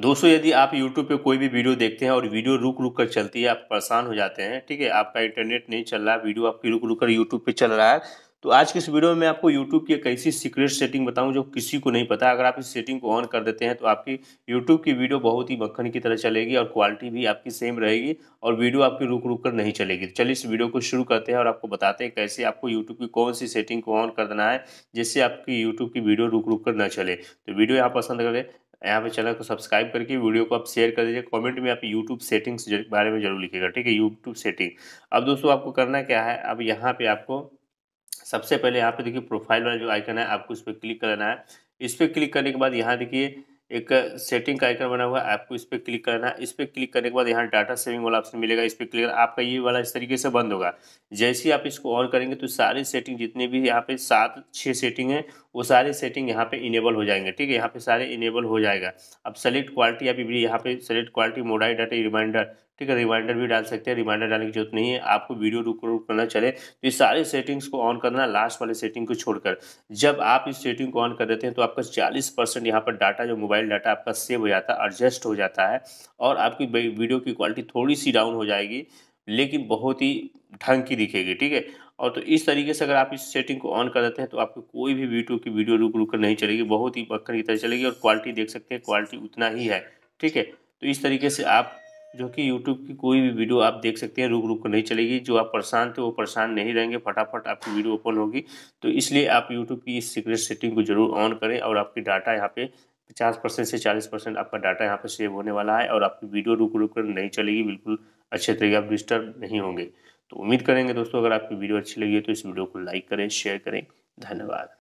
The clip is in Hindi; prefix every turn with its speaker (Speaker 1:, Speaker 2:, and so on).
Speaker 1: दोस्तों यदि आप YouTube पे कोई भी वीडियो देखते हैं और वीडियो रुक रुक कर चलती है आप परेशान हो जाते हैं ठीक है आपका इंटरनेट नहीं चल रहा है वीडियो आपकी रुक रुक कर YouTube पे चल रहा है तो आज के इस वीडियो में आपको YouTube की एक ऐसी सीक्रेट सेटिंग बताऊं जो किसी को नहीं पता अगर आप इस सेटिंग को ऑन कर देते हैं तो आपकी YouTube की वीडियो बहुत ही मक्खन की तरह चलेगी और क्वालिटी भी आपकी सेम रहेगी और वीडियो आपकी रुक रुक कर नहीं चलेगी तो चलिए इस वीडियो को शुरू करते हैं और आपको बताते हैं कैसे आपको यूट्यूब की कौन सी सेटिंग को ऑन कर देना है जिससे आपकी यूट्यूब की वीडियो रुक रुक कर न चले तो वीडियो यहाँ पसंद करें यहाँ पे चैनल को सब्सक्राइब करके वीडियो को आप शेयर कर दीजिए कमेंट में आप यूट्यूब सेटिंग्स बारे में जरूर लिखिएगा ठीक है यूट्यूब सेटिंग अब दोस्तों आपको करना क्या है अब यहाँ पे आपको सबसे पहले यहाँ पे देखिए प्रोफाइल वाला जो आइकन है आपको इस पर क्लिक करना है इस पर क्लिक करने के बाद यहाँ देखिए एक सेटिंग का आइकन बना हुआ है आपको इस पर क्लिक करना है इस पर क्लिक करने के बाद यहाँ डाटा सेविंग वाला ऑप्शन मिलेगा इस पर क्लिक आपका ये वाला इस तरीके से बंद होगा जैसे ही आप इसको ऑन करेंगे तो सारी सेटिंग जितने भी यहाँ पे सात छः सेटिंग है वो सारे सेटिंग यहाँ पे इनेबल हो जाएंगे ठीक है यहाँ पे सारे इनेबल हो जाएगा अब सेलेक्ट क्वालिटी भी यहाँ पे सेलेक्ट क्वालिटी मोडाई डाटा रिमाइंडर ठीक है रिमाइंडर भी डाल सकते हैं रिमाइंडर डालने की जरूरत नहीं है आपको वीडियो रुक रुक करना चले तो ये सारी सेटिंग्स को ऑन करना लास्ट वाले सेटिंग को छोड़कर जब आप इस सेटिंग को ऑन कर देते हैं तो आपका चालीस परसेंट यहाँ पर डाटा जो मोबाइल डाटा आपका सेव हो जाता है एडजस्ट हो जाता है और आपकी वीडियो की क्वालिटी थोड़ी सी डाउन हो जाएगी लेकिन बहुत ही ढंग की दिखेगी ठीक है और तो इस तरीके से अगर आप इस सेटिंग को ऑन कर देते हैं तो आपको कोई भी वीडियो की वीडियो रुक रुक कर नहीं चलेगी बहुत ही बक्कर की तरह चलेगी और क्वालिटी देख सकते हैं क्वालिटी उतना ही है ठीक है तो इस तरीके से आप जो कि यूट्यूब की कोई भी वीडियो आप देख सकते हैं रुक रुक कर नहीं चलेगी जो आप परेशान थे वो परेशान नहीं रहेंगे फटाफट आपकी वीडियो ओपन होगी तो इसलिए आप यूट्यूब की इस सीक्रेट सेटिंग को जरूर ऑन करें और आपकी डाटा यहाँ पर पचास परसेंट से चालीस परसेंट आपका डाटा यहाँ पर सेव होने वाला है और आपकी वीडियो रुक रुक कर नहीं चलेगी बिल्कुल अच्छे तरीके आप डिस्टर्ब नहीं होंगे तो उम्मीद करेंगे दोस्तों अगर आपकी वीडियो अच्छी लगी है तो इस वीडियो को लाइक करें शेयर करें धन्यवाद